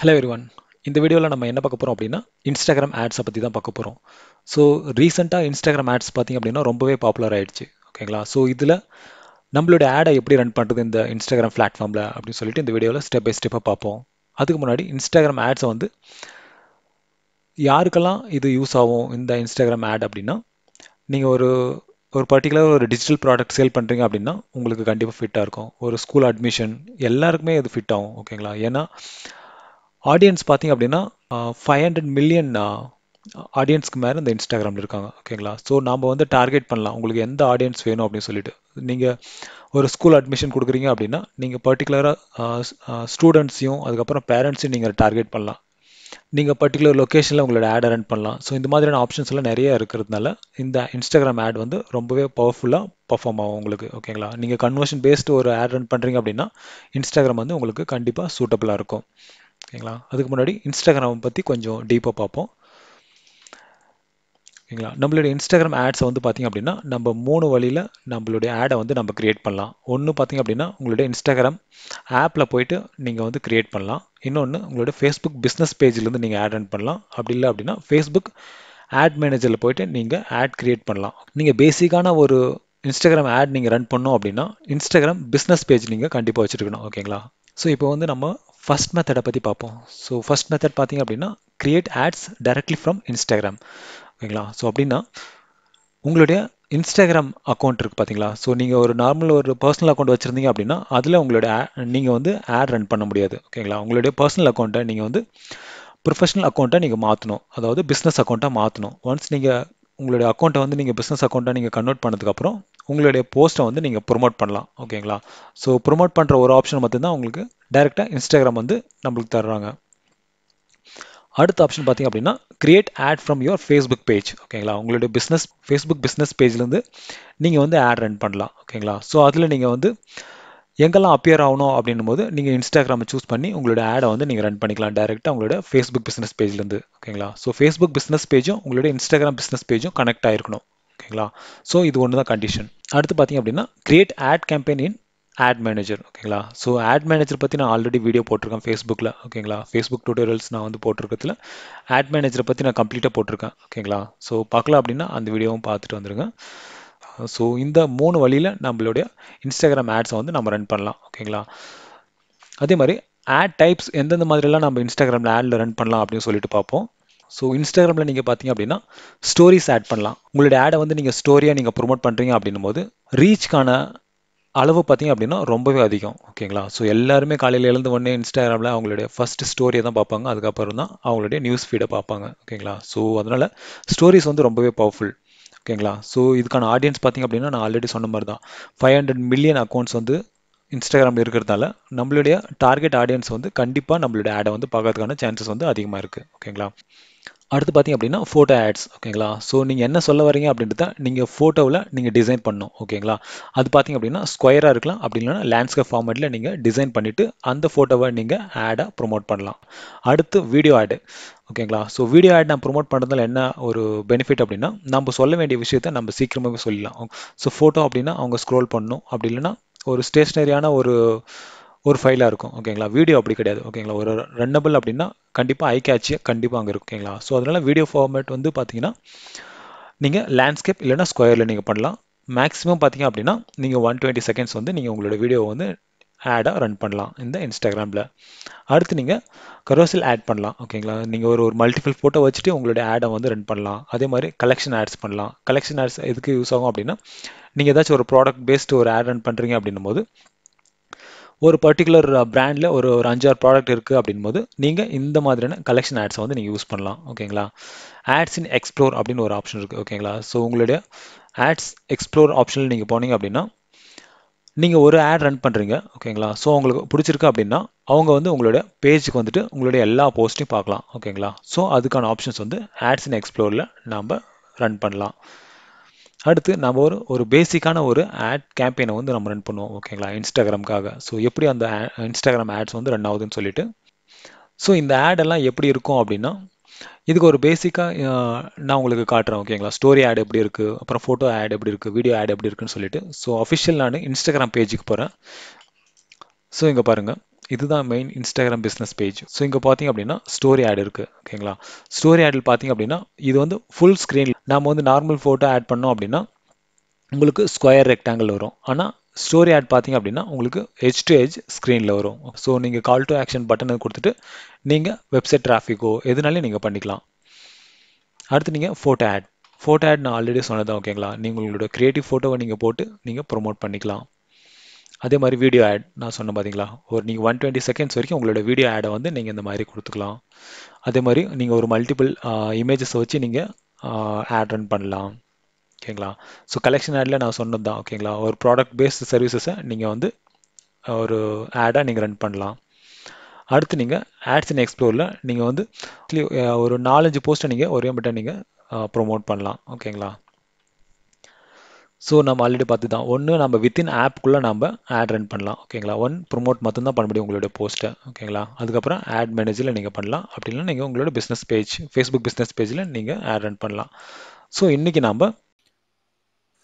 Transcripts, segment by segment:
hello one இந்த வீடியோவில் நம்ம என்ன பார்க்க போகிறோம் அப்படின்னா இன்ஸ்டாகிராம் ஆட்ஸை பற்றி தான் பார்க்க போகிறோம் ஸோ ரீசெண்டாக இன்ஸ்டாகிராம் ஆட்ஸ் பார்த்திங்க அப்படின்னா ரொம்பவே பாப்புலர் ஆகிடுச்சு ஓகேங்களா ஸோ இதில் நம்மளுடைய ஆடை எப்படி ரன் பண்ணுறது இந்த இன்ஸ்டாகிராம் பிளாட்ஃபார்மில் அப்படின்னு சொல்லிட்டு இந்த வீடியோவில் ஸ்டெப் பை ஸ்டெப்பாக பார்ப்போம் அதுக்கு முன்னாடி இன்ஸ்டாகிராம் ஆட்ஸை வந்து யாருக்கெல்லாம் இது யூஸ் ஆகும் இந்த இன்ஸ்டாகிராம் ஆட் அப்படின்னா நீங்கள் ஒரு ஒரு பர்டிகுலர் ஒரு டிஜிட்டல் ப்ராடக்ட் சேல் பண்ணுறீங்க அப்படின்னா உங்களுக்கு கண்டிப்பாக ஃபிட்டாக இருக்கும் ஒரு ஸ்கூல் அட்மிஷன் எல்லாருக்குமே இது ஃபிட் ஆகும் ஓகேங்களா ஏன்னா ஆடியன்ஸ் பார்த்தீங்க அப்படின்னா ஃபைவ் ஹண்ட்ரட் மில்லியன் ஆடியன்ஸ்க்கு மேலே இந்த இன்ஸ்டாகிராமில் இருக்காங்க ஓகேங்களா ஸோ நாம் வந்து டார்கெட் பண்ணலாம் உங்களுக்கு எந்த ஆடியன்ஸ் வேணும் அப்படின்னு சொல்லிட்டு நீங்கள் ஒரு ஸ்கூல் அட்மிஷன் கொடுக்குறீங்க அப்படின்னா நீங்கள் பர்டிகுலராக ஸ்டூடெண்ட்ஸையும் அதுக்கப்புறம் பேரண்ட்ஸையும் நீங்கள் டார்கெட் பண்ணலாம் நீங்கள் பர்டிகுலர் லொக்கேஷனில் உங்களோட ஆட் ரன் பண்ணலாம் ஸோ இந்த மாதிரியான ஆப்ஷன்ஸ் எல்லாம் நிறைய இருக்கிறதுனால இந்த இன்ஸ்டாகிராம் ஆட் வந்து ரொம்பவே பவர்ஃபுல்லாக பர்ஃபார்ம் ஆகும் உங்களுக்கு ஓகேங்களா நீங்கள் கன்வர்ஷன் பேஸ்டு ஒரு ஆட் ரன் பண்ணுறீங்க அப்படின்னா இன்ஸ்டாகிராம் வந்து உங்களுக்கு கண்டிப்பாக சூட்டபுளாக இருக்கும் ஓகேங்களா அதுக்கு முன்னாடி இன்ஸ்டாகிராம் பற்றி கொஞ்சம் டீப்பாக பார்ப்போம் ஓகேங்களா நம்மளுடைய இன்ஸ்டாகிராம் ஆட்ஸை வந்து பார்த்திங்க அப்படின்னா நம்ம மூணு வழியில் நம்மளுடைய ஆடை வந்து நம்ம க்ரியேட் பண்ணலாம் ஒன்று பார்த்திங்க அப்படின்னா உங்களுடைய இன்ஸ்டாகிராம் ஆப்பில் போயிட்டு நீங்கள் வந்து க்ரியேட் பண்ணலாம் இன்னொன்று உங்களுடைய ஃபேஸ்புக் பிஸ்னஸ் பேஜ்லேருந்து நீங்கள் ஆட் ரன் பண்ணலாம் அப்படி இல்லை அப்படின்னா ஃபேஸ்புக் ஆட் மேனேஜரில் போயிட்டு நீங்கள் ஆட் க்ரியேட் பண்ணலாம் நீங்கள் பேசிக்கான ஒரு இன்ஸ்டாகிராம் ஆட் நீங்கள் ரன் பண்ணோம் அப்படின்னா இன்ஸ்டாகிராம் பிஸ்னஸ் பேஜ் நீங்கள் கண்டிப்பாக வச்சுருக்கணும் ஓகேங்களா ஸோ இப்போ வந்து நம்ம ஃபஸ்ட் மெத்தடை பற்றி பார்ப்போம் ஸோ ஃபஸ்ட் மெத்தட் பார்த்திங்க அப்படின்னா create ads directly from Instagram ஓகேங்களா ஸோ அப்படின்னா உங்களுடைய இன்ஸ்டாகிராம் அக்கௌண்ட் இருக்குது பார்த்தீங்களா ஸோ நீங்கள் ஒரு நார்மல் ஒரு பர்சனல் அக்கௌண்ட் வச்சுருந்தீங்க அப்படின்னா அதில் உங்களுடைய நீங்கள் வந்து ஆட் ரன் பண்ண முடியாது ஓகேங்களா உங்களுடைய பர்சனல் அக்கௌண்ட்டை நீங்கள் வந்து ப்ரொஃபஷனல் அக்கௌண்ட்டை நீங்கள் மாற்றணும் அதாவது பிஸ்னஸ் அக்கௌண்ட்டாக மாற்றணும் ஒன்ஸ் நீங்கள் உங்களுடைய அக்கௌண்ட்டை வந்து நீங்கள் பிஸ்னஸ் அக்கௌண்ட்டாக நீங்கள் கன்வெர்ட் பண்ணதுக்கப்புறம் உங்களுடைய போஸ்ட்டை வந்து நீங்கள் ப்ரொமோட் பண்ணலாம் ஓகேங்களா ஸோ ப்ரொமோட் பண்ணுற ஒரு ஆப்ஷன் மட்டும்தான் உங்களுக்கு டைரெக்டாக இன்ஸ்டாகிராம் வந்து நம்மளுக்கு தர்றாங்க அடுத்த ஆப்ஷன் பார்த்திங்க அப்படின்னா create ad from your Facebook page ஓகேங்களா உங்களுடைய பிஸ்னஸ் ஃபேஸ்புக் பிஸ்னஸ் பேஜ்லேருந்து நீங்கள் வந்து ஆட் ரன் பண்ணலாம் ஓகேங்களா ஸோ அதில் நீங்கள் வந்து எங்கெல்லாம் அப்பியர் ஆகணும் அப்படின்னும் போது நீங்கள் இன்ஸ்டாகிராமை சூஸ் பண்ணி உங்களோட ஆடை வந்து நீங்கள் ரன் பண்ணிக்கலாம் டேரெக்டாக உங்களோட ஃபேஸ்புக் பிஸ்னஸ் பேஜ்லேருந்து ஓகேங்களா ஸோ ஃபேஸ்புக் பிஸ்னஸ் பேஜும் உங்களோட இன்ஸ்டாகிராம் பிஸ்னஸ் பேஜும் கனெக்ட் ஆகிருக்கணும் ஓகேங்களா ஸோ இது ஒன்று தான் கண்டிஷன் அடுத்து பார்த்தீங்க அப்படின்னா create ad campaign in ad manager ஓகேங்களா ஸோ ஆட் மேனேஜர் பற்றி நான் ஆல்ரெடி வீடியோ போட்டிருக்கேன் ஃபேஸ்புக்கில் ஓகேங்களா ஃபேஸ்புக் டூட்டோரியல்ஸ் நான் வந்து போட்டிருக்கிறதுல ஆட் மேனேஜரை பற்றி நான் கம்ப்ளீட்டாக போட்டிருக்கேன் ஓகேங்களா ஸோ பார்க்கலாம் அப்படின்னா அந்த வீடியோவும் பார்த்துட்டு வந்துருங்க ஸோ இந்த மூணு வழியில் நம்மளுடைய இன்ஸ்டாகிராம் ஆட்ஸை வந்து நம்ம ரன் பண்ணலாம் ஓகேங்களா அதே மாதிரி ஆட் டைப்ஸ் எந்தெந்த மாதிரிலாம் நம்ம இன்ஸ்டாகிராமில் ஆடில் ரன் பண்ணலாம் அப்படின்னு சொல்லிட்டு பார்ப்போம் ஸோ இன்ஸ்டாகிராமில் நீங்கள் பார்த்தீங்க அப்படின்னா ஸ்டோரிஸ் ஆட் பண்ணலாம் உங்களுடைய ஆடை வந்து நீங்கள் ஸ்டோரியாக நீங்கள் ப்ரொமோட் பண்ணுறீங்க அப்படின்னும் போது ரீச்க்கான அளவு பார்த்தீங்க அப்படின்னா ரொம்பவே அதிகம் ஓகேங்களா ஸோ எல்லாருமே காலையில் எழுந்து உடனே இன்ஸ்டாகிராமில் அவங்களுடைய ஃபஸ்ட்டு ஸ்டோரியை தான் பார்ப்பாங்க அதுக்கப்புறம் தான் அவங்களுடைய நியூஸ் ஃபீடை பார்ப்பாங்க ஓகேங்களா ஸோ அதனால் ஸ்டோரிஸ் வந்து ரொம்பவே பவர்ஃபுல் ஓகேங்களா ஸோ இதுக்கான ஆடியன்ஸ் பார்த்திங்க அப்படின்னா நான் ஆல்ரெடி சொன்ன மாதிரி தான் ஃபைவ் ஹண்ட்ரட் மில்லியன் அக்கௌண்ட்ஸ் வந்து இன்ஸ்டாகிராமில் இருக்கிறதுனால நம்மளுடைய டார்கெட் ஆடியன்ஸ் வந்து கண்டிப்பாக நம்மளுடைய ஆடை வந்து பார்க்கறதுக்கான சான்சஸ் வந்து அதிகமாக இருக்குது ஓகேங்களா அடுத்து பார்த்தீங்க அப்படின்னா ஃபோட்டோ ஆட்ஸ் ஓகேங்களா ஸோ நீங்கள் என்ன சொல்ல வரீங்க அப்படின்றத நீங்கள் ஃபோட்டோவில் நீங்கள் டிசைன் பண்ணணும் ஓகேங்களா அது பார்த்தீங்க அப்படின்னா ஸ்கொயராக இருக்கலாம் அப்படி இல்லைனா லேண்ட்ஸ்கேப் ஃபார்மேட்டில் நீங்கள் டிசைன் பண்ணிவிட்டு அந்த ஃபோட்டோவை நீங்கள் ஆடாக ப்ரொமோட் பண்ணலாம் அடுத்து வீடியோ ஆடு ஓகேங்களா ஸோ வீடியோ ஆட் நான் ப்ரொமோட் பண்ணுறதுனால என்ன ஒரு பெனிஃபிட் அப்படின்னா நம்ம சொல்ல வேண்டிய விஷயத்த நம்ம சீக்கிரமாகவே சொல்லிடலாம் ஸோ ஃபோட்டோ அப்படின்னா அவங்க ஸ்க்ரோல் பண்ணணும் அப்படி இல்லைன்னா ஒரு ஸ்டேஷ்னரியான ஒரு ஒரு ஃபைலாக இருக்கும் ஓகேங்களா வீடியோ அப்படி கிடையாது ஓகேங்களா ஒரு ரன்னபிள் அப்படின்னா கண்டிப்பாக ஐ கேட்சி கண்டிப்பாக அங்கே இருக்கும் ஓகேங்களா ஸோ அதனால் வீடியோ ஃபார்மேட் வந்து பார்த்தீங்கன்னா நீங்கள் லேண்ட்ஸ்கேப் இல்லைனா ஸ்கொயரில் நீங்கள் பண்ணலாம் மேக்ஸிமம் பார்த்தீங்க அப்படின்னா நீங்கள் ஒன் டுவெண்ட்டி செகண்ட்ஸ் வந்து நீங்கள் உங்களோட வீடியோ வந்து ஆடாக ரன் பண்ணலாம் இந்த இன்ஸ்டாகிராமில் அடுத்து நீங்கள் கரோசில் ஆட் பண்ணலாம் ஓகேங்களா நீங்கள் ஒரு ஒரு மல்டிபிள் ஃபோட்டோ வச்சுட்டு உங்களுடைய ஆடை வந்து ரன் பண்ணலாம் அதே மாதிரி கலெக்ஷன் ஆட்ஸ் பண்ணலாம் கலெக்ஷன் ஆட்ஸ் எதுக்கு யூஸ் ஆகும் அப்படின்னா நீங்கள் ஏதாச்சும் ஒரு ப்ராடக்ட் பேஸ்டு ஒரு ஆட் ரன் பண்ணுறீங்க அப்படின்னும் போது ஒரு பர்டிகுலர் uh, ப்ராண்டில் ஒரு ஒரு அஞ்சாறு ப்ராடக்ட் இருக்குது அப்படின் போது நீங்கள் இந்த மாதிரியான கலெக்ஷன் ஆட்ஸை வந்து நீங்கள் யூஸ் பண்ணலாம் ஓகேங்களா ஆட்ஸ் இன் எக்ஸ்ப்ளோர் அப்படின்னு ஒரு ஆப்ஷன் இருக்குது ஓகேங்களா ஸோ உங்களுடைய ஆட்ஸ் எக்ஸ்ப்ளோர் ஆப்ஷனில் நீங்கள் போனீங்க அப்படின்னா நீங்கள் ஒரு ஆட் ரன் பண்ணுறீங்க ஓகேங்களா ஸோ உங்களுக்கு பிடிச்சிருக்கு அப்படின்னா அவங்க வந்து உங்களுடைய பேஜுக்கு வந்துட்டு உங்களுடைய எல்லா போஸ்ட்டையும் பார்க்கலாம் ஓகேங்களா ஸோ அதுக்கான ஆப்ஷன்ஸ் வந்து ஆட்ஸ் இன் எக்ஸ்ப்ளோரில் நாம் ரன் பண்ணலாம் அடுத்து நம்ம ஒரு ஒரு பேசிக்கான ஒரு ஆட் கேம்பெயினை வந்து நம்ம ரன் பண்ணுவோம் ஓகேங்களா இன்ஸ்டாகிராமுக்காக ஸோ எப்படி அந்த இன்ஸ்டாகிராம் ஆட்ஸ் வந்து ரன் ஆகுதுன்னு சொல்லிட்டு ஸோ இந்த ஆடெல்லாம் எப்படி இருக்கும் அப்படின்னா இதுக்கு ஒரு பேசிக்காக நான் உங்களுக்கு காட்டுறேன் ஓகேங்களா ஸ்டோரி ஆட் எப்படி இருக்குது அப்புறம் ஃபோட்டோ ஆட் எப்படி இருக்குது வீடியோ ஆட் எப்படி இருக்குன்னு சொல்லிட்டு ஸோ அஃபிஷியல் நான் இன்ஸ்டாகிராம் பேஜுக்கு போகிறேன் ஸோ இங்கே பாருங்கள் இதுதான் main Instagram business page so இங்கே பார்த்தீங்க அப்படின்னா ஸ்டோரி ஆட் இருக்குது ஓகேங்களா ஸ்டோரி ஆடில் பார்த்தீங்க அப்படின்னா இது வந்து ஃபுல் ஸ்க்ரீன் நாம் வந்து நார்மல் ஃபோட்டோ ஆட் பண்ணோம் அப்படின்னா உங்களுக்கு ஸ்கொயர் ரெக்டாங்கிள் வரும் ஆனால் ஸ்டோரி ஆட் பார்த்தீங்க அப்படின்னா உங்களுக்கு ஹெச் டு ஹெச் ஸ்க்ரீனில் வரும் ஸோ நீங்கள் கால் டு ஆக்ஷன் பட்டனை கொடுத்துட்டு நீங்கள் வெப்சைட் டிராஃபிக்கோ எதுனாலையும் நீங்கள் பண்ணிக்கலாம் அடுத்து நீங்கள் ஃபோட்டோ ஆட் ஃபோட்டோ ஆட் நான் ஆல்ரெடி சொன்னதான் ஓகேங்களா நீங்கள் உங்களோட க்ரியேட்டிவ் ஃபோட்டோவை நீங்கள் போட்டு நீங்கள் ப்ரொமோட் பண்ணிக்கலாம் அதே மாதிரி வீடியோ ஆட் நான் சொன்னேன் பார்த்தீங்களா ஒரு நீங்கள் ஒன் டுவெண்ட்டி செகண்ட்ஸ் வரைக்கும் உங்களோட வீடியோ ஆடை வந்து நீங்கள் இந்த மாதிரி கொடுத்துக்கலாம் அதே மாதிரி நீங்கள் ஒரு மல்டிபிள் இமேஜஸ் வச்சு நீங்கள் ஆட் ரன் பண்ணலாம் ஓகேங்களா ஸோ கலெக்ஷன் ஆடில் நான் சொன்னது தான் ஓகேங்களா ஒரு ப்ராடக்ட் பேஸ்டு சர்வீசஸை நீங்கள் வந்து ஒரு ஆடாக நீங்கள் ரன் பண்ணலாம் அடுத்து நீங்கள் ஆட்ஸ் இன் எக்ஸ்ப்ளோரில் நீங்கள் வந்து ஒரு நாலஞ்சு போஸ்ட்டை நீங்கள் ஒரே மட்டும் நீங்கள் ப்ரொமோட் பண்ணலாம் ஓகேங்களா ஸோ நம்ம ஆல்ரெடி பார்த்து தான் ஒன்று நம்ம வித்தின் ஆப்புக்குள்ளே நம்ம ஆட் ரன் பண்ணலாம் ஓகேங்களா ஒன் ப்ரொமோட் மட்டும்தான் பண்ண முடியும் உங்களுடைய போஸ்ட்டை ஓகேங்களா அதுக்கப்புறம் ஆட் மேனேஜரில் நீங்கள் பண்ணலாம் அப்படின்னா நீங்கள் உங்களோட பிஸ்னஸ் பேஜ் ஃபேஸ்புக் பிஸ்னஸ் பேஜில் நீங்கள் ஆட் ரன் பண்ணலாம் ஸோ இன்றைக்கி நம்ம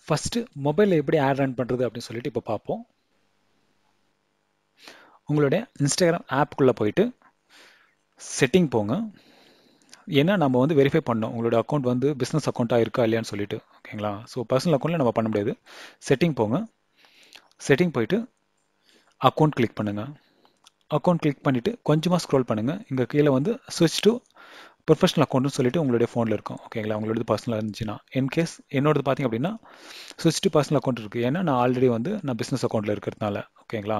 ஃபஸ்ட்டு மொபைலில் எப்படி ஆட் ரன் பண்ணுறது அப்படின்னு சொல்லிட்டு இப்போ பார்ப்போம் உங்களுடைய இன்ஸ்டாகிராம் ஆப்புக்குள்ளே போயிட்டு செட்டிங் போங்க ஏன்னா நம்ம வந்து வெரிஃபை பண்ணோம் உங்களோட அக்கௌண்ட் வந்து பிஸ்னஸ் அக்கௌண்ட்டாக இருக்கா இல்லையான்னு சொல்லிட்டு ஓகேங்களா ஸோ பர்சனல் அக்கௌண்ட்டில் நம்ம பண்ண முடியாது செட்டிங் போங்க செட்டிங் போயிட்டு அக்கௌண்ட் கிளிக் பண்ணுங்கள் அக்கௌண்ட் கிளிக் பண்ணிவிட்டு கொஞ்சமாக ஸ்க்ரோல் பண்ணுங்கள் இங்கே கீழே வந்து ஸ்விட்ச் டு ப்ரொஃபஷனல் அக்கௌண்ட்டுன்னு சொல்லிட்டு உங்களுடைய ஃபோனில் இருக்கும் ஓகேங்களா உங்களோடது பர்சனலாக இருந்துச்சுன்னா என் கேஸ் என்னோடது பார்த்திங்க அப்படின்னா ஸ்விட்ச் டு பர்சனல் அக்கௌண்ட் இருக்குது ஏன்னா நான் ஆல்ரெடி வந்து நான் பிஸ்னஸ் அக்கௌண்ட்டில் இருக்கிறதுனால ஓகேங்களா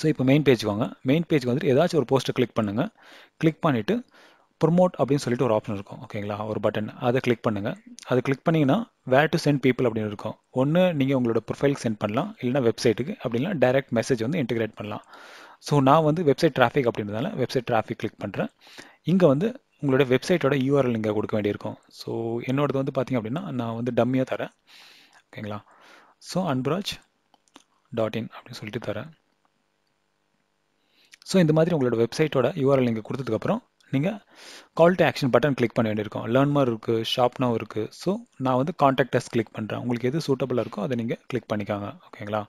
ஸோ இப்போ மெயின் பேஜ் வாங்க மெயின் பேஜ் வந்துட்டு ஏதாச்சும் ஒரு போஸ்ட்டை கிளிக் பண்ணுங்கள் கிளிக் பண்ணிவிட்டு ப்ரொமோட் அப்படின்னு சொல்லிட்டு ஒரு ஆப்ஷன் இருக்கும் ஓகேங்களா ஒரு பட்டன் அதை கிளிக் பண்ணுங்கள் அதை கிளிக் பண்ணிங்கன்னா வேர் டு சென்ட் பீப்புள் அப்படின்னு இருக்கும் ஒன்று நீங்கள் உங்களோட ப்ரொஃபைலுக்கு சென்ட் பண்ணலாம் இல்லைனா வெப்சைட்டுக்கு அப்படின்னா டைரெக்ட் மெசேஜ் வந்து இன்டிகிரேட் பண்ணலாம் ஸோ நான் வந்து வெப்சைட் டிராஃபிக் அப்படின்றதால வெப்சைட் டிராஃபிக் கிளிக் பண்ணுறேன் இங்கே வந்து உங்களோட வெப்சைட்டோட யூஆர்எல் இங்கே கொடுக்க வேண்டியிருக்கும் ஸோ என்னோடது வந்து பார்த்திங்க அப்படின்னா நான் வந்து டம்மியாக தரேன் ஓகேங்களா ஸோ அன்பராஜ் டாட் இன் அப்படின்னு சொல்லிட்டு தரேன் ஸோ இந்த மாதிரி உங்களோட வெப்சைட்டோட யூஆர்எல் இங்கே கொடுத்ததுக்கப்புறம் நீங்கள் call to action button click பண்ண வேண்டியிருக்கும் லேர்ன்மர் இருக்குது நோ இருக்குது ஸோ நான் வந்து காண்டாக்டர்ஸ் கிளிக் பண்ணுறேன் உங்களுக்கு எது சூட்டபுளாக இருக்கோ அதை நீங்கள் கிளிக் பண்ணிக்காங்க ஓகேங்களா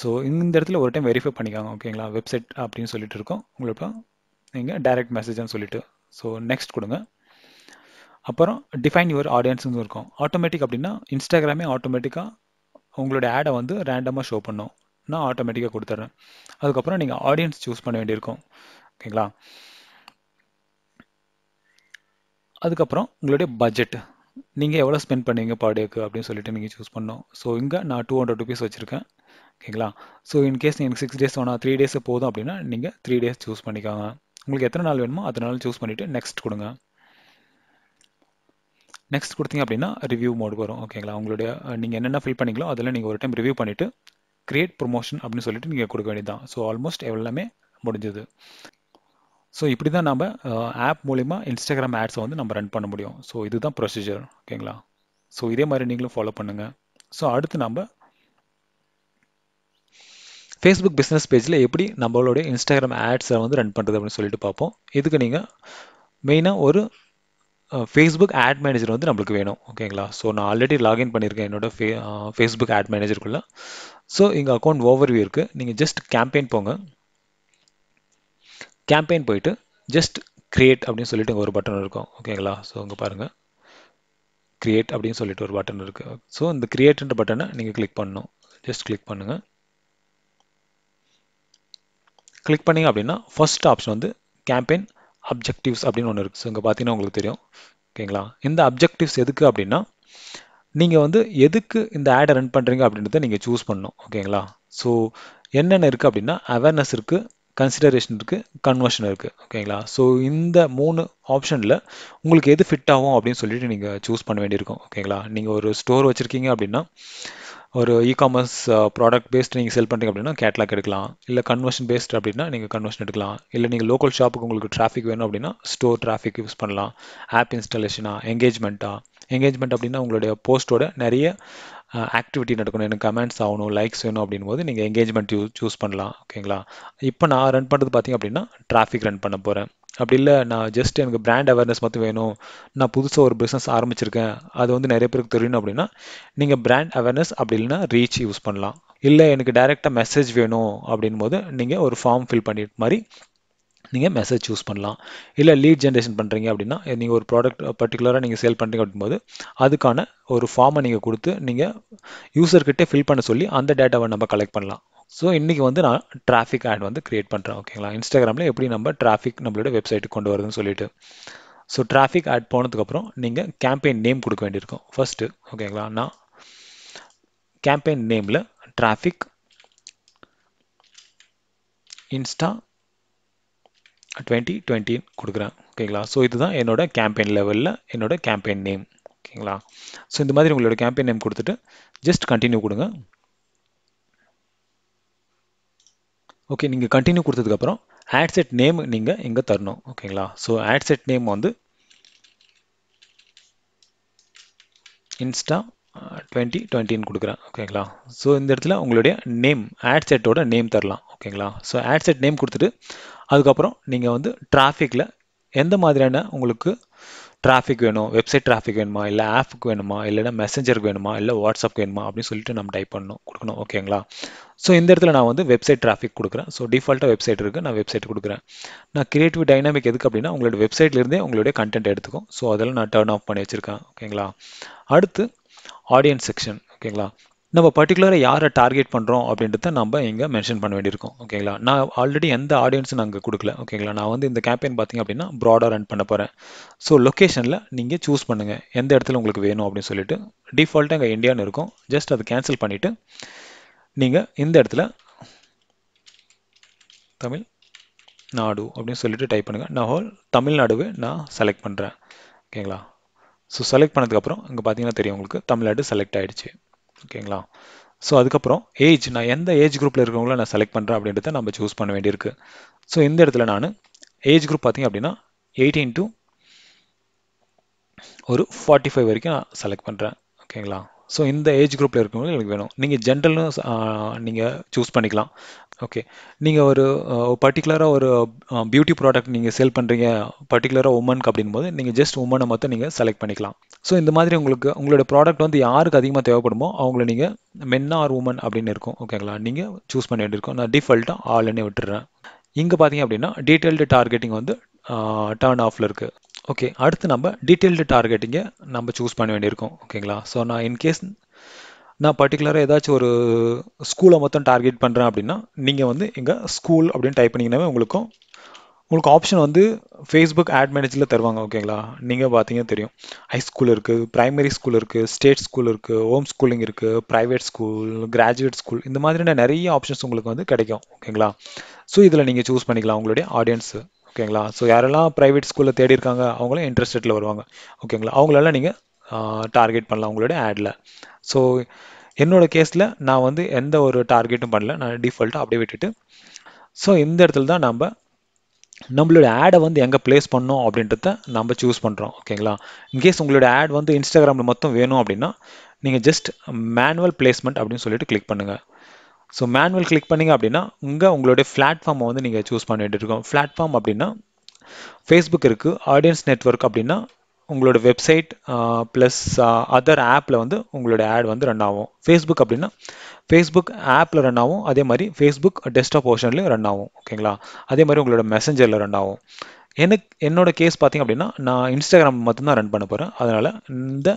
ஸோ இந்த இடத்துல ஒரு டைம் வெரிஃபை பண்ணிக்காங்க ஓகேங்களா வெப்சைட் அப்படின்னு சொல்லிட்டு இருக்கோம் உங்களுக்கு நீங்கள் டைரக்ட் மெசேஜ்னு சொல்லிட்டு ஸோ நெக்ஸ்ட் கொடுங்க அப்புறம் டிஃபைன் யுவர் ஆடியன்ஸ்னு இருக்கும் ஆட்டோமேட்டிக் அப்படின்னா இன்ஸ்டாகிராமே ஆட்டோமேட்டிக்காக உங்களோட ஆடை வந்து ரேண்டமாக ஷோ பண்ணும் நான் ஆட்டோமேட்டிக்காக கொடுத்துட்றேன் அதுக்கப்புறம் நீங்கள் ஆடியன்ஸ் சூஸ் பண்ண வேண்டியிருக்கும் ஓகேங்களா அதுக்கப்புறம் உங்களுடைய பட்ஜெட் நீங்கள் எவ்வளோ ஸ்பெண்ட் பண்ணுவீங்க பர் டேக்கு அப்படின்னு சொல்லிட்டு நீங்கள் சூஸ் பண்ணோம் ஸோ இங்கே நான் டூ ஹண்ட்ரட் ருபீஸ் வச்சுருக்கேன் ஓகேங்களா ஸோ இன்கேஸ் நீங்கள் சிக்ஸ் டேஸ் வேணா த்ரீ டேஸ் போதும் அப்படின்னா நீங்கள் த்ரீ டேஸ் சூஸ் பண்ணிக்காங்க உங்களுக்கு எத்தனை நாள் வேணுமோ அத்தனை நாள் சூஸ் பண்ணிவிட்டு நெக்ஸ்ட் கொடுங்க நெக்ஸ்ட் கொடுத்தீங்க அப்படின்னா ரிவ்யூ மோடு வரும் ஓகேங்களா உங்களுடைய நீங்கள் என்னென்ன ஃபில் பண்ணிங்களோ அதெல்லாம் நீங்கள் ஒரு டைம் ரிவ்யூ பண்ணிவிட்டு கிரியேட் ப்ரொமோஷன் அப்படின்னு சொல்லிட்டு நீங்கள் கொடுக்க வேண்டியதான் ஸோ ஆல்மோஸ்ட் எல்லாமே முடிஞ்சது ஸோ இப்படி தான் நம்ம ஆப் மூலிமா இன்ஸ்டாகிராம் ஆட்ஸை வந்து நம்ம ரன் பண்ண முடியும் ஸோ இதுதான் ப்ரொசீஜர் ஓகேங்களா ஸோ இதே மாதிரி நீங்களும் ஃபாலோ பண்ணுங்கள் ஸோ அடுத்து நம்ம ஃபேஸ்புக் பிஸ்னஸ் பேஜில் எப்படி நம்மளுடைய இன்ஸ்டாகிராம் ஆட்ஸை வந்து ரன் பண்ணுறது அப்படின்னு சொல்லிட்டு பார்ப்போம் இதுக்கு நீங்கள் மெயினாக ஒரு ஃபேஸ்புக் ஆட் மேனேஜர் வந்து நம்மளுக்கு வேணும் ஓகேங்களா ஸோ நான் ஆல்ரெடி லாகின் பண்ணியிருக்கேன் என்னோட ஃபே ஃபேஸ்புக் ஆட் மேனேஜருக்குள்ளே ஸோ இங்கே அக்கௌண்ட் ஓவர்வியூ இருக்குது நீங்கள் ஜஸ்ட் கேம்பெயின் போங்க கேம்பெயின் போயிட்டு ஜஸ்ட் க்ரியேட் அப்படின்னு சொல்லிட்டு ஒரு பட்டன் இருக்கும் ஓகேங்களா ஸோ இங்கே பாருங்கள் க்ரியேட் அப்படின்னு சொல்லிட்டு ஒரு பட்டன் இருக்குது ஸோ இந்த க்ரியேட்ன்ற பட்டனை நீங்கள் கிளிக் பண்ணணும் ஜஸ்ட் கிளிக் பண்ணுங்கள் கிளிக் பண்ணிங்க அப்படின்னா ஃபர்ஸ்ட் ஆப்ஷன் வந்து கேம்பெயின் அப்ஜெக்டிவ்ஸ் அப்படின்னு ஒன்று இருக்குது ஸோ இங்கே பார்த்தீங்கன்னா உங்களுக்கு தெரியும் ஓகேங்களா இந்த அப்ஜெக்டிவ்ஸ் எதுக்கு அப்படின்னா நீங்கள் வந்து எதுக்கு இந்த ஆடை ரன் பண்ணுறீங்க அப்படின்றத நீங்கள் சூஸ் பண்ணணும் ஓகேங்களா ஸோ என்னென்ன இருக்குது அப்படின்னா அவேர்னஸ் இருக்குது கன்சிடரேஷன் இருக்குது கன்வர்ஷன் இருக்குது ஓகேங்களா ஸோ இந்த மூணு ஆப்ஷனில் உங்களுக்கு எது ஃபிட் ஆகும் அப்படின்னு சொல்லிட்டு நீங்கள் சூஸ் பண்ண வேண்டியிருக்கும் ஓகேங்களா நீங்கள் ஒரு ஸ்டோர் வச்சுருக்கீங்க அப்படின்னா ஒரு இ காமர்ஸ் ப்ராடக்ட் பேஸ்ட் நீங்கள் செல் பண்ணுறீங்க அப்படின்னா கேட்லாக் எடுக்கலாம் இல்லை கன்வர்ஷன் பேஸ்ட் அப்படின்னா நீங்கள் கன்வர்ஷன் எடுக்கலாம் இல்லை நீங்கள் லோக்கல் ஷாப்புக்கு உங்களுக்கு டிராஃபிக் வேணும் அப்படின்னா ஸ்டோர் டிராஃபிக் யூஸ் பண்ணலாம் ஆப் இன்ஸ்டாலேஷனாக எங்கேஜ்மெண்ட்டாக என்கேஜ்மெண்ட் அப்படின்னா உங்களுடைய போஸ்ட்டோட நிறைய ஆக்டிவிட்டி நடக்கணும் எனக்கு கமெண்ட்ஸ் ஆகணும் லைக்ஸ் வேணும் அப்படின் போது நீங்கள் எங்கேஜ்மெண்ட் யூ சூஸ் பண்ணலாம் ஓகேங்களா இப்போ நான் ரன் பண்ணுறது பார்த்திங்க அப்படின்னா டிராஃபிக் ரன் பண்ண போகிறேன் அப்படி இல்லை நான் ஜஸ்ட் எனக்கு பிராண்ட் அவேர்னஸ் மட்டும் வேணும் நான் புதுசாக ஒரு பிஸ்னஸ் ஆரம்பிச்சிருக்கேன் அது வந்து நிறைய பேருக்கு தெரியணும் அப்படின்னா நீங்கள் பிராண்ட் அவேர்னஸ் அப்படி இல்லைன்னா ரீச் யூஸ் பண்ணலாம் இல்லை எனக்கு டைரெக்டாக மெசேஜ் வேணும் அப்படின் போது நீங்கள் ஒரு ஃபார்ம் ஃபில் பண்ணிட்டு மாதிரி நீங்கள் மெசேஜ் சூஸ் பண்ணலாம் இல்லை லீட் ஜென்ரேஷன் பண்ணுறீங்க அப்படின்னா நீங்கள் ஒரு ப்ராடக்ட் பர்டிகுலராக நீங்கள் சேல் பண்ணுறீங்க அப்படிங்கும்போது அதுக்கான ஒரு ஃபார்மை நீங்கள் கொடுத்து நீங்கள் யூசர்கிட்டே ஃபில் பண்ண சொல்லி அந்த டேட்டாவை நம்ம கலெக்ட் பண்ணலாம் ஸோ இன்றைக்கி வந்து நான் டிராஃபிக் ஆட் வந்து க்ரியேட் பண்ணுறேன் ஓகேங்களா இன்ஸ்டாகிராமில் எப்படி நம்ம டிராஃபிக் நம்மளோட வெப்சைட்டுக்கு கொண்டு வருதுன்னு சொல்லிட்டு ஸோ டிராஃபிக் ஆட் போனதுக்கப்புறம் நீங்கள் கேம்பெயின் நேம் கொடுக்க வேண்டியிருக்கும் ஃபஸ்ட்டு ஓகேங்களா நான் கேம்பெயின் நேமில் டிராஃபிக் இன்ஸ்டா டுவெண்ட்டி டுவெண்ட்டின்னு கொடுக்குறேன் ஓகேங்களா ஸோ இதுதான் என்னோட கேம்பெயின் லெவலில் என்னோட கேம்பெயின் நேம் ஓகேங்களா ஸோ இந்த மாதிரி உங்களோட கேம்பெயின் நேம் கொடுத்துட்டு ஜஸ்ட் கண்டினியூ கொடுங்க ஓகே நீங்கள் கண்டினியூ கொடுத்ததுக்கப்புறம் ஆட் செட் நேம் நீங்கள் இங்கே தரணும் ஓகேங்களா ஸோ ஆட் செட் நேம் வந்து இன்ஸ்டா டுவெண்ட்டி டுவெண்ட்டின்னு கொடுக்குறேன் ஓகேங்களா ஸோ இந்த இடத்துல உங்களுடைய நேம் ஆட் செட்டோட நேம் தரலாம் ஓகேங்களா ஸோ ஆட் செட் நேம் கொடுத்துட்டு அதுக்கப்புறம் நீங்கள் வந்து டிராஃபிக்கில் எந்த மாதிரியான உங்களுக்கு டிராஃபிக் வேணும் வெப்சைட் டிராஃபிக் வேணுமா இல்லை ஆப்புக்கு வேணுமா இல்லைனா மெசஞ்சருக்கு வேணுமா இல்லை வாட்ஸ்அப்க்கு வேணுமா அப்படின்னு சொல்லிட்டு நம்ம டைப் பண்ணணும் கொடுக்கணும் ஓகேங்களா ஸோ இந்த இடத்துல நான் வந்து வெப்சைட் டிராஃபிக் கொடுக்குறேன் ஸோ டிஃபால்ட்டாக வெப்சைட் இருக்குது நான் வெப்சைட் கொடுக்குறேன் நான் கிரியேட்டிவ் டைனாமிக் எதுக்கு அப்படின்னா உங்களோட வெப்சைட்லேருந்தே உங்களுடைய கண்டென்ட் எடுத்துக்கும் ஸோ அதெல்லாம் நான் டர்ன் ஆஃப் பண்ணி வச்சுருக்கேன் ஓகேங்களா அடுத்து ஆடியன்ஸ் செக்ஷன் ஓகேங்களா நம்ம பர்டிகுலராக யாரை டார்கெட் பண்ணுறோம் அப்படின்றத நம்ம இங்கே மென்ஷன் பண்ண வேண்டியிருக்கோம் ஓகேங்களா நான் ஆல்ரெடி எந்த ஆடியன்ஸும் நாங்கள் கொடுக்கல ஓகேங்களா நான் வந்து இந்த கேம்பெயின் பார்த்திங்க அப்படின்னா ப்ராடாக ரன் பண்ண போகிறேன் ஸோ லொக்கேஷனில் நீங்கள் சூஸ் பண்ணுங்கள் எந்த இடத்துல உங்களுக்கு வேணும் அப்படின்னு சொல்லிட்டு டிஃபால்ட்டாக அங்கே இந்தியான்னு இருக்கும் ஜஸ்ட் அதை கேன்சல் பண்ணிவிட்டு நீங்கள் இந்த இடத்துல தமிழ் நாடு அப்படின்னு சொல்லிட்டு டைப் பண்ணுங்கள் நான் ஹோல் தமிழ்நாடுவே நான் செலக்ட் பண்ணுறேன் ஓகேங்களா ஸோ செலக்ட் பண்ணதுக்கப்புறம் இங்கே பார்த்தீங்கன்னா தெரியும் உங்களுக்கு தமிழ்நாடு செலக்ட் ஆகிடுச்சு ஓகேங்களா ஸோ அதுக்கப்புறம் ஏஜ் நான் எந்த ஏஜ் குரூப்பில் இருக்கவங்கள நான் செலக்ட் பண்ணுறேன் அப்படின்றத நம்ம சூஸ் பண்ண வேண்டியிருக்கு ஸோ இந்த இடத்துல நான் ஏஜ் குரூப் பார்த்திங்க அப்படின்னா எயிட்டீன் டு ஒரு ஃபார்ட்டி ஃபைவ் வரைக்கும் நான் செலக்ட் பண்ணுறேன் ஓகேங்களா ஸோ இந்த ஏஜ் குரூப்பில் இருக்கவங்களும் எங்களுக்கு வேணும் நீங்கள் ஜென்ரலும் நீங்கள் சூஸ் பண்ணிக்கலாம் ஓகே நீங்கள் ஒரு பர்டிகுலராக ஒரு பியூட்டி ப்ராடக்ட் நீங்கள் சேல் பண்ணுறீங்க பர்டிகுலராக உமனுக்கு அப்படின் போது நீங்கள் ஜஸ்ட் உமனை மொத்தம் நீங்கள் செலக்ட் பண்ணிக்கலாம் ஸோ இந்த மாதிரி உங்களுக்கு உங்களோட ப்ராடக்ட் வந்து யாருக்கு அதிகமாக தேவைப்படுமோ அவங்கள நீங்கள் மென்னா ஆர் உமன் அப்படின்னு இருக்கும் ஓகேங்களா நீங்கள் சூஸ் பண்ண வேண்டியிருக்கும் நான் டிஃபால்ட்டாக ஆளுன்னு விட்டுறேன் இங்கே பார்த்தீங்க அப்படின்னா டீட்டெயில்டு டார்கெட்டிங் வந்து டேர்ன் ஆஃபில் இருக்குது ஓகே அடுத்து நம்ம டீட்டெயில்டு டார்கெட்டிங்கை நம்ம சூஸ் பண்ண வேண்டியிருக்கோம் ஓகேங்களா ஸோ நான் இன்கேஸ் நான் பர்டிகுலராக ஏதாச்சும் ஒரு ஸ்கூலை மொத்தம் டார்கெட் பண்ணுறேன் அப்படின்னா நீங்கள் வந்து இங்கே ஸ்கூல் அப்படின்னு டைப் பண்ணிங்கன்னாவே உங்களுக்கும் உங்களுக்கு ஆப்ஷன் வந்து ஃபேஸ்புக் ஆட் மேனேஜரில் தருவாங்க ஓகேங்களா நீங்கள் பார்த்தீங்கன்னா தெரியும் ஹை ஸ்கூல் இருக்குது ப்ரைமரி ஸ்கூல் இருக்குது ஸ்டேட் ஸ்கூல் இருக்குது ஹோம் ஸ்கூலிங் இருக்குது ப்ரைவேட் ஸ்கூல் கிராஜுவேட் ஸ்கூல் இந்த மாதிரியான நிறைய ஆப்ஷன்ஸ் உங்களுக்கு வந்து கிடைக்கும் ஓகேங்களா ஸோ இதில் நீங்கள் சூஸ் பண்ணிக்கலாம் உங்களுடைய ஆடியன்ஸு ஓகேங்களா ஸோ யாரெல்லாம் ப்ரைவேட் ஸ்கூலில் தேடி இருக்காங்க அவங்களும் இன்ட்ரெஸ்டில் வருவாங்க ஓகேங்களா அவங்களெல்லாம் நீங்கள் டார்கெட் பண்ணலாம் உங்களுடைய ஆடில் ஸோ என்னோடய கேஸில் நான் வந்து எந்த ஒரு டார்கெட்டும் பண்ணல நான் டிஃபால்ட்டாக அப்படியே விட்டுட்டு ஸோ இந்த இடத்துல தான் நம்ம நம்மளோட ஆடை வந்து எங்கே ப்ளேஸ் பண்ணோம் அப்படின்றத நம்ம சூஸ் பண்ணுறோம் ஓகேங்களா இன்கேஸ் உங்களோட ஆட் வந்து இன்ஸ்டாகிராமில் மொத்தம் வேணும் அப்படின்னா நீங்கள் ஜஸ்ட் மேனுவல் பிளேஸ்மெண்ட் அப்படின்னு சொல்லிட்டு கிளிக் பண்ணுங்கள் ஸோ மேனுவல் கிளிக் பண்ணிங்க அப்படின்னா இங்கே உங்களுடைய பிளாட்ஃபார்மை வந்து நீங்கள் சூஸ் பண்ணிகிட்டு இருக்கோம் பிளாட்ஃபார்ம் அப்படின்னா ஃபேஸ்புக் இருக்குது ஆடியன்ஸ் நெட்ஒர்க் அப்படின்னா உங்களோட வெப்சைட் ப்ளஸ் அதர் ஆப்பில் வந்து உங்களோட ஆட் வந்து ரன் ஆகும் ஃபேஸ்புக் அப்படின்னா ஃபேஸ்புக் ஆப்பில் ரன் ஆகும் அதே மாதிரி ஃபேஸ்புக் டெஸ்க்டாப் ஓஷன்லேயும் ரன் ஆகும் ஓகேங்களா அதே மாதிரி உங்களோட மெசஞ்சரில் ரன் ஆகும் எனக்கு என்னோட கேஸ் பார்த்திங்க அப்படின்னா நான் இன்ஸ்டாகிராம் மட்டும்தான் ரன் பண்ண போகிறேன் அதனால் இந்த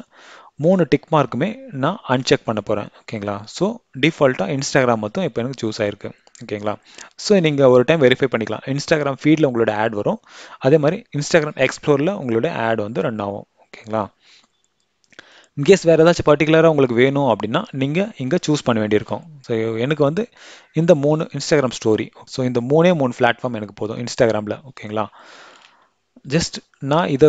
மூணு டிக் மார்க்குமே நான் அன்செக் பண்ண போகிறேன் ஓகேங்களா ஸோ டிஃபால்ட்டாக இன்ஸ்டாகிராம் மட்டும் இப்போ எனக்கு சூஸ் ஆயிருக்கு ஓகேங்களா ஸோ நீங்கள் ஒரு டைம் வெரிஃபை பண்ணிக்கலாம் இன்ஸ்டாகிராம் ஃபீடில் உங்களோட ஆட் வரும் அதே மாதிரி இன்ஸ்டாகிராம் எக்ஸ்ப்ளோரில் உங்களோட ஆட் வந்து ரன் ஆகும் ஓகேங்களா இன்கேஸ் வேறு ஏதாச்சும் பர்டிகுலராக உங்களுக்கு வேணும் அப்படின்னா நீங்கள் இங்கே சூஸ் பண்ண வேண்டியிருக்கும் ஸோ எனக்கு வந்து இந்த மூணு இன்ஸ்டாகிராம் ஸ்டோரி ஸோ இந்த மூணே மூணு பிளாட்ஃபார்ம் எனக்கு போதும் இன்ஸ்டாகிராமில் ஓகேங்களா ஜஸ்ட் நான் இதை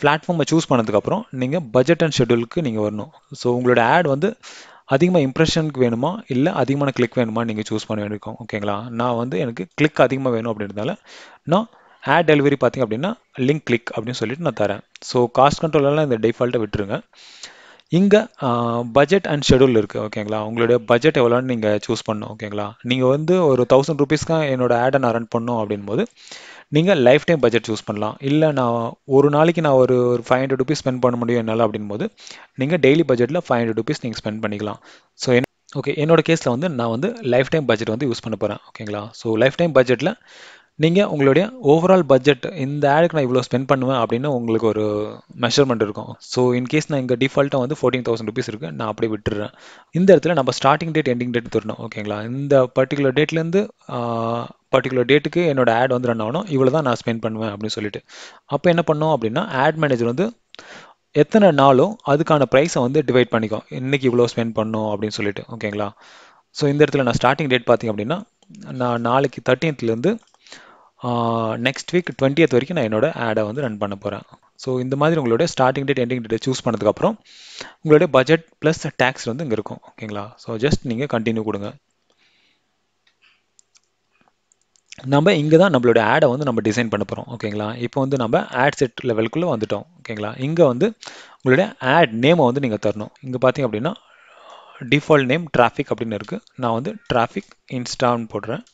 பிளாட்ஃபார்மை சூஸ் பண்ணதுக்கப்புறம் நீங்கள் பட்ஜெட் அண்ட் ஷெடியூலுக்கு நீங்கள் வரணும் ஸோ உங்களோட ஆட் வந்து அதிகமாக இம்ப்ரெஷனுக்கு வேணுமா இல்லை அதிகமான கிளிக் வேணுமா நீங்கள் சூஸ் பண்ண வேண்டியிருக்கோம் ஓகேங்களா நான் வந்து எனக்கு கிளிக் அதிகமாக வேணும் அப்படின்றதால நான் ஆட் டெலிவரி பார்த்திங்க அப்படின்னா லிங்க் கிளிக் அப்படின்னு சொல்லிட்டு நான் தரேன் ஸோ காஸ்ட் கண்ட்ரோலெல்லாம் இந்த டிஃபால்ட்டை விட்டுருங்க இங்கே பட்ஜெட் அண்ட் ஷெடியூல் இருக்குது ஓகேங்களா உங்களுடைய பட்ஜெட் எவ்வளோன்னு நீங்கள் சூஸ் பண்ணணும் ஓகேங்களா நீங்கள் வந்து ஒரு தௌசண்ட் ருபீஸ்க்கு என்னோடய ஆடை நான் ரன் பண்ணோம் அப்படின்போது நீங்கள் லைஃப் டைம் பட்ஜெட் சூஸ் பண்ணலாம் இல்லை நான் ஒரு நாளைக்கு நான் ஒரு ஒரு ஃபைவ் ஹண்ட்ரட் ருபீஸ் ஸ்பெண்ட் பண்ண முடியும் என்னால் அப்படின் போது நீங்கள் டெய்லி பட்ஜெட்டில் ஃபைவ் ஹண்ட்ரட் ருபீஸ் நீங்கள் ஸ்பெண்ட் பண்ணிக்கலாம் ஸோ என் ஓகே என்னோட கேஸில் வந்து நான் வந்து லைஃப் டைம் பட்ஜெட் வந்து யூஸ் பண்ண போகிறேன் ஓகேங்களா ஸோ லைஃப் டைம் பட்ஜெட்டில் நீங்கள் உங்களுடைய ஓவரால் பட்ஜெட் இந்த ஆடுக்கு நான் இவ்வளோ ஸ்பெண்ட் பண்ணுவேன் அப்படின்னு உங்களுக்கு ஒரு மெஷர்மெண்ட் இருக்கும் ஸோ இன்கேஸ் நான் இங்கே டிஃபால்ட்டாக வந்து ஃபோர்டீன் தௌசண்ட் ருபீஸ் இருக்குது நான் அப்படியே விட்டுறேன் இந்த இடத்துல நம்ம ஸ்டார்டிங் டேட் எண்டிங் டேட் தரணும் ஓகேங்களா இந்த பர்டிகுலர் டேட்லேருந்து பர்டிகுலர் டேட்டுக்கு என்னோட ஆட் வந்து ரன் ஆகணும் இவ்வளோ தான் நான் ஸ்பெண்ட் பண்ணுவேன் அப்படின்னு சொல்லிட்டு அப்போ என்ன பண்ணோம் அப்படின்னா ஆட் மேனேஜர் வந்து எத்தனை நாளும் அதுக்கான ப்ரைஸை வந்து டிவைட் பண்ணிக்கும் இன்றைக்கி இவ்வளோ ஸ்பெண்ட் பண்ணும் அப்படின்னு சொல்லிட்டு ஓகேங்களா ஸோ இந்த இடத்துல நான் ஸ்டார்டிங் டேட் பார்த்திங்க அப்படின்னா நான் நாளைக்கு தேர்ட்டீன்த்லேருந்து நெக்ஸ்ட் வீக் டுவெண்ட்டியத் வரைக்கும் நான் என்னோடய ஆடை வந்து ரன் பண்ண போகிறேன் ஸோ இந்த மாதிரி உங்களுடைய starting date ending date choose பண்ணதுக்கப்புறம் உங்களுடைய பட்ஜெட் ப்ளஸ் டேக்ஸ் வந்து இங்கே இருக்கும் ஓகேங்களா ஸோ ஜஸ்ட் நீங்கள் கண்டினியூ கொடுங்க நம்ம இங்கே தான் நம்மளோட ஆடை வந்து நம்ம டிசைன் பண்ண போகிறோம் ஓகேங்களா இப்போ வந்து நம்ம ஆட் செட் லெவலுக்குள்ளே வந்துட்டோம் ஓகேங்களா இங்கே வந்து உங்களுடைய ஆட் நேமை வந்து நீங்கள் தரணும் இங்கே பார்த்தீங்க அப்படின்னா டிஃபால்ட் நேம் டிராஃபிக் அப்படின்னு இருக்குது நான் வந்து டிராஃபிக் இன்ஸ்டான்னு போடுறேன்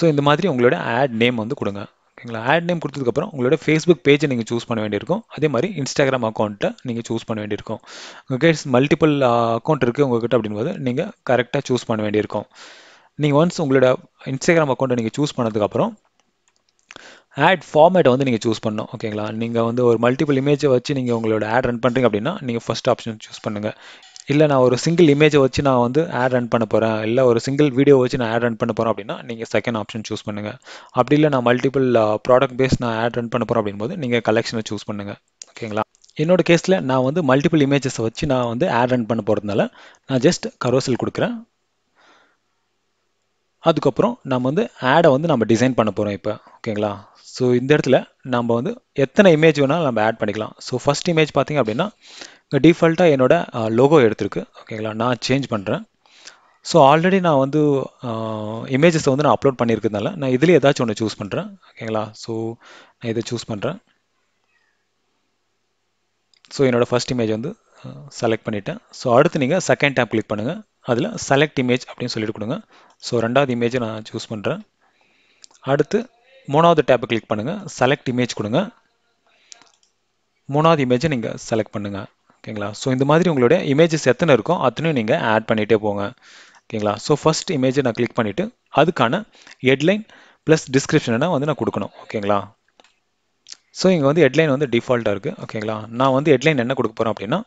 ஸோ இந்த மாதிரி உங்களோட ஆட் நேம் வந்து கொடுங்க ஓகேங்களா ஆட் நேம் கொடுத்ததுக்கப்புறம் உங்களோட ஃபேஸ்புக் பேஜை நீங்கள் சூஸ் பண்ண வேண்டியிருக்கும் அதே மாதிரி இன்ஸ்டாகிராம் அக்கௌண்ட்டை நீங்கள் சூஸ் பண்ண வேண்டியிருக்கும் உங்கள் கேஸ் மல்டிபிள் அக்கௌண்ட் இருக்குது உங்கள்கிட்ட அப்படின்போது நீங்கள் கரெக்டாக சூஸ் பண்ண வேண்டியிருக்கும் நீங்கள் ஒன்ஸ் உங்களோட இன்ஸ்டாகிராம் அக்கௌண்ட்டை நீங்கள் சூஸ் பண்ணதுக்கப்புறம் ஆட் ஃபார்மேட்டை வந்து நீங்கள் சூஸ் பண்ணணும் ஓகேங்களா நீங்கள் வந்து ஒரு மல்டிபிள் இமேஜை வச்சு நீங்கள் உங்களோட ஆட் ரன் பண்ணுறீங்க அப்படின்னா நீங்கள் ஃபஸ்ட் ஆப்ஷன் சூஸ் பண்ணுங்கள் இல்லை நான் ஒரு சிங்கிள் இமேஜை வச்சு நான் வந்து ஆட் ரன் பண்ண போகிறேன் இல்லை ஒரு சிங்கிள் வீடியோ வச்சு நான் ஆட் ரன் பண்ண போகிறேன் அப்படின்னா நீங்கள் செகண்ட் ஆப்ஷன் சூஸ் பண்ணுங்கள் அப்படி இல்லை நான் மல்டிபிள் ப்ராடக்ட் பேஸ் நான் ஆட் ரன் பண்ண போகிறேன் அப்படின்போது நீங்கள் கலெக்ஷனை சூஸ் பண்ணுங்கள் ஓகேங்களா என்னோட கேஸில் நான் வந்து மல்டிபிள் இமேஜஸை வச்சு நான் வந்து ஆட் ரன் பண்ண போகிறதுனால நான் ஜஸ்ட் கரோசல் கொடுக்குறேன் அதுக்கப்புறம் நம்ம வந்து ஆடை வந்து நம்ம டிசைன் பண்ண போகிறோம் இப்போ ஓகேங்களா ஸோ இந்த இடத்துல நம்ம வந்து எத்தனை இமேஜ் வேணாலும் நம்ம ஆட் பண்ணிக்கலாம் ஸோ ஃபஸ்ட் இமேஜ் பார்த்திங்க அப்படின்னா டிஃபால்ட்டாக என்னோடய லோகோ எடுத்திருக்கு ஓகேங்களா நான் சேஞ்ச் பண்ணுறேன் ஸோ ஆல்ரெடி நான் வந்து இமேஜஸை வந்து நான் அப்லோட் பண்ணியிருக்கிறதுனால நான் இதிலே ஏதாச்சும் ஒன்று சூஸ் பண்ணுறேன் ஓகேங்களா ஸோ நான் இதை சூஸ் பண்ணுறேன் ஸோ என்னோடய ஃபஸ்ட் இமேஜ் வந்து செலக்ட் பண்ணிவிட்டேன் ஸோ அடுத்து நீங்கள் செகண்ட் டேப் கிளிக் பண்ணுங்கள் அதில் செலக்ட் இமேஜ் அப்படின்னு சொல்லிட்டு கொடுங்க ஸோ ரெண்டாவது இமேஜை நான் சூஸ் பண்ணுறேன் அடுத்து மூணாவது டேப்பை கிளிக் பண்ணுங்கள் செலக்ட் இமேஜ் கொடுங்க மூணாவது இமேஜை நீங்கள் செலக்ட் பண்ணுங்கள் ஓகேங்களா ஸோ இந்த மாதிரி உங்களுடைய இமேஜஸ் எத்தனை இருக்கோ அத்தனையும் நீங்கள் ஆட் பண்ணிகிட்டே போங்க ஓகேங்களா ஸோ ஃபஸ்ட் இமேஜை நான் கிளிக் பண்ணிவிட்டு அதுக்கான ஹெட்லைன் ப்ளஸ் டிஸ்கிரிப்ஷனை வந்து நான் கொடுக்கணும் ஓகேங்களா ஸோ இங்கே வந்து ஹெட்லைன் வந்து டிஃபால்ட்டாக இருக்குது ஓகேங்களா நான் வந்து ஹெட்லைன் என்ன கொடுக்க போகிறேன் அப்படின்னா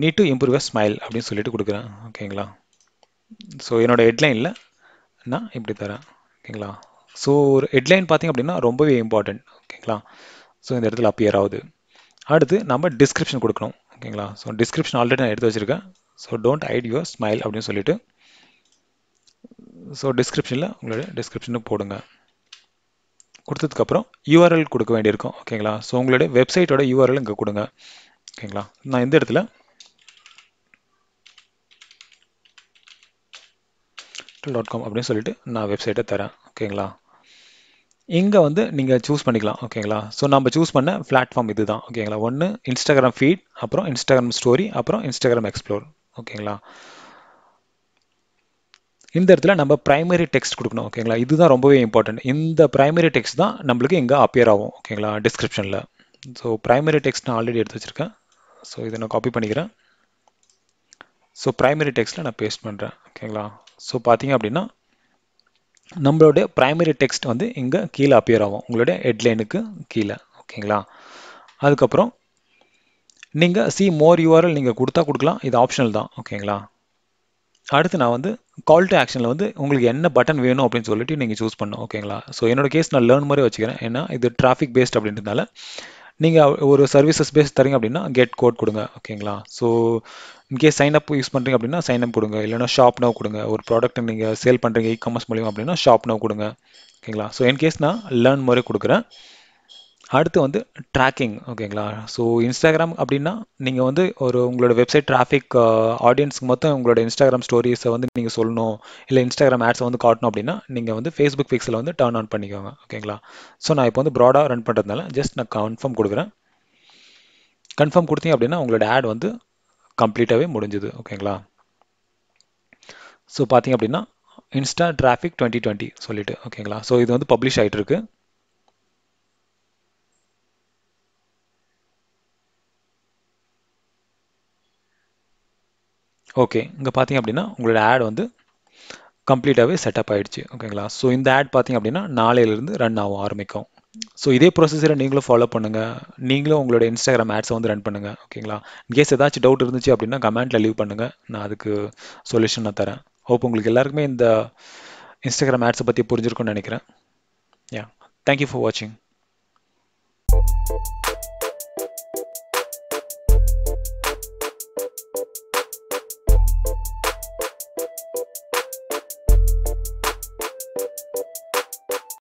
need to improve a smile அப்படின்னு சொல்லிட்டு கொடுக்குறேன் ஓகேங்களா ஸோ என்னோடய ஹெட்லைனில் நான் இப்படி தரேன் ஓகேங்களா ஸோ ஒரு ஹெட்லைன் பார்த்திங்க அப்படின்னா ரொம்பவே இம்பார்ட்டண்ட் ஓகேங்களா ஸோ இந்த இடத்துல அப்பியர் ஆகுது அடுத்து நம்ம டிஸ்கிரிப்ஷன் கொடுக்கணும் ஓகேங்களா ஸோ டிஸ்கிரிப்ஷன் ஆல்ரெடி நான் எடுத்து வச்சுருக்கேன் so don't hide your smile அப்படின்னு சொல்லிட்டு ஸோ டிஸ்கிரிப்ஷனில் உங்களோட டிஸ்கிரிப்ஷனுக்கு போடுங்க கொடுத்ததுக்கப்புறம் யூஆர்எல் கொடுக்க வேண்டியிருக்கும் ஓகேங்களா ஸோ உங்களுடைய வெப்சைட்டோட யூஆர்எல் இங்கே கொடுங்க ஓகேங்களா நான் இந்த இடத்துல டாட் காம் அப்படின்னு சொல்லிட்டு நான் வெப்சைட்டை தரேன் ஓகேங்களா இங்கே வந்து நீங்கள் சூஸ் பண்ணிக்கலாம் ஓகேங்களா ஸோ நம்ம சூஸ் பண்ண பிளாட்ஃபார்ம் இது தான் ஓகேங்களா ஒன்று இன்ஸ்டாகிராம் ஃபீட் அப்புறம் இன்ஸ்டாகிராம் ஸ்டோரி அப்புறம் இன்ஸ்டாகிராம் எக்ஸ்ப்ளோர் ஓகேங்களா இந்த இடத்துல நம்ம ப்ரைமரி டெக்ஸ்ட் கொடுக்கணும் ஓகேங்களா இதுதான் ரொம்பவே இம்பார்ட்டன்ட் இந்த ப்ரைமரி டெக்ஸ்ட் தான் நம்மளுக்கு இங்கே அப்பியர் ஆகும் ஓகேங்களா டிஸ்கிரிப்ஷனில் ஸோ ப்ரைமரி டெக்ஸ்ட் நான் ஆல்ரெடி எடுத்து வச்சுருக்கேன் ஸோ இதை நான் காப்பி பண்ணிக்கிறேன் ஸோ ப்ரைமரி டெக்ஸ்ட்டில் நான் பேஸ்ட் பண்ணுறேன் ஓகேங்களா ஸோ பார்த்தீங்க அப்படின்னா நம்மளுடைய ப்ரைமரி டெக்ஸ்ட் வந்து இங்கே கீழே அப்பியர் ஆகும் உங்களுடைய ஹெட்லைனுக்கு கீழே ஓகேங்களா அதுக்கப்புறம் நீங்கள் சி மோர் யூஆர்எல் நீங்கள் கொடுத்தா கொடுக்கலாம் இது ஆப்ஷனல் தான் ஓகேங்களா அடுத்து நான் வந்து கால் டு ஆக்ஷனில் வந்து உங்களுக்கு என்ன பட்டன் வேணும் அப்படின்னு சொல்லிட்டு நீங்கள் சூஸ் பண்ணணும் ஓகேங்களா ஸோ என்னோட கேஸ் நான் லேர்ன் மாதிரி வச்சுக்கிறேன் ஏன்னா இது டிராஃபிக் பேஸ்ட் அப்படின்றதுனால நீங்கள் ஒரு சர்வீசஸ் பேஸ் தரீங்க அப்படின்னா கெட் கோட் கொடுங்க ஓகேங்களா so in case sign up use பண்ணுறீங்க அப்படின்னா சைன் அப் கொடுங்க இல்லைனா ஷாப் நோ கொடுங்க ஒரு ப்ராடக்ட் நீங்கள் சேல் பண்ணுறீங்க இ காமர்ஸ் மூலியம் அப்படின்னா ஷாப் நோ கொடுங்க ஓகேங்களா ஸோ இன்கேஸ் நான் லேர்ன் முறை கொடுக்குறேன் அடுத்து வந்து ட்ராக்கிங் ஓகேங்களா ஸோ இன்ஸ்டாகிராம் அப்படின்னா நீங்கள் வந்து ஒரு உங்களோட வெப்சைட் டிராஃபிக் ஆடியன்ஸுக்கு மொத்தம் உங்களோட இன்ஸ்டாகிராம் ஸ்டோரிஸை வந்து நீங்கள் சொல்லணும் இல்லை இன்ஸ்டாகிராம் ஆட்ஸை வந்து காட்டணும் அப்படின்னா நீங்கள் வந்து ஃபேஸ்புக் பிக்ஸில் வந்து டர்ன் ஆன் பண்ணிக்கோங்க ஓகேங்களா ஸோ நான் இப்போ வந்து ப்ராடாக ரன் பண்ணுறதுனால ஜஸ்ட் நான் கன்ஃபார்ம் கொடுக்குறேன் கன்ஃபார்ம் கொடுத்தீங்க அப்படின்னா உங்களோட ஆட் வந்து கம்ப்ளீட்டாகவே முடிஞ்சுது ஓகேங்களா ஸோ பார்த்தீங்க அப்படின்னா இன்ஸ்டா டிராஃபிக் டுவெண்ட்டி டுவெண்ட்டி சொல்லிட்டு ஓகேங்களா ஸோ இது வந்து பப்ளிஷ் ஆகிட்டு இருக்கு ஓகே இங்கே பார்த்தீங்க அப்படின்னா உங்களோட ஆட் வந்து கம்ப்ளீட்டாகவே செட்டப் ஆகிடுச்சு ஓகேங்களா ஸோ இந்த ஆட் பார்த்தீங்க அப்படின்னா நாளையிலேருந்து ரன் ஆகும் ஆரம்பிக்கும் ஸோ இதே ப்ரொசீஜரை நீங்களும் ஃபாலோ பண்ணுங்கள் நீங்களும் உங்களோட இன்ஸ்டாகிராம் ஆட்ஸை வந்து ரன் பண்ணுங்கள் ஓகேங்களா கேஸ் ஏதாச்சும் டவுட் இருந்துச்சு அப்படின்னா கமெண்ட்டில் லீவ் பண்ணுங்கள் நான் அதுக்கு சொல்யூஷன் நான் தரேன் ஹோப் உங்களுக்கு எல்லாருக்குமே இந்த இன்ஸ்டாகிராம் ஆட்ஸை பற்றி புரிஞ்சிருக்கும்னு நினைக்கிறேன் யா தேங்க்யூ ஃபார் வாட்சிங்